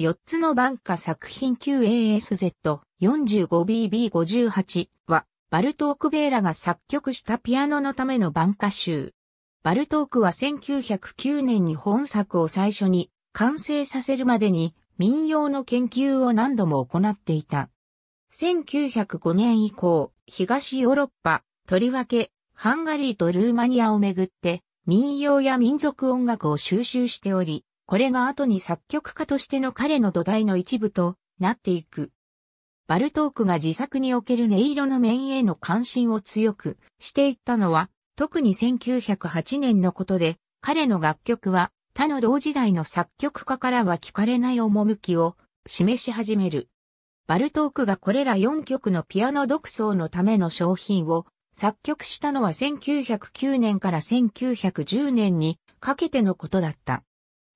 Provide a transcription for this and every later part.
4つの番下作品 QASZ45BB58 は、バルトーク・ベーラが作曲したピアノのための番歌集。バルトークは1909年に本作を最初に完成させるまでに民謡の研究を何度も行っていた。1905年以降、東ヨーロッパ、とりわけ、ハンガリーとルーマニアをめぐって、民謡や民族音楽を収集しており、これが後に作曲家としての彼の土台の一部となっていく。バルトークが自作における音色の面への関心を強くしていったのは、特に1908年のことで、彼の楽曲は他の同時代の作曲家からは聞かれない趣を示し始める。バルトークがこれら4曲のピアノ独奏のための商品を作曲したのは1909年から1910年にかけてのことだった。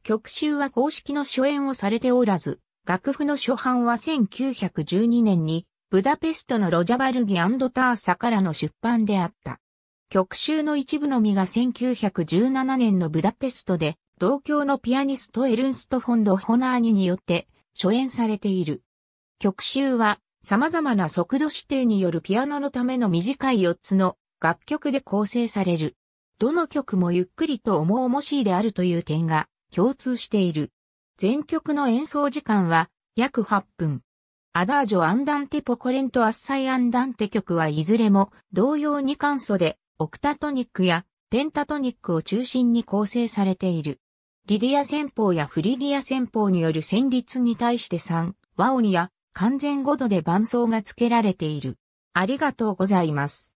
曲集は公式の初演をされておらず、楽譜の初版は1912年に、ブダペストのロジャバルギターサからの出版であった。曲集の一部のみが1917年のブダペストで、同郷のピアニストエルンスト・フォンド・ホナーニによって初演されている。曲集は様々な速度指定によるピアノのための短い4つの楽曲で構成される。どの曲もゆっくりと重々しいであるという点が共通している。全曲の演奏時間は約8分。アダージョ・アンダンテ・ポコレント・アッサイ・アンダンテ曲はいずれも同様に簡素でオクタトニックやペンタトニックを中心に構成されている。リディア戦法やフリギア戦法による旋律に対して3、ワオニア、完全5度で伴奏が付けられている。ありがとうございます。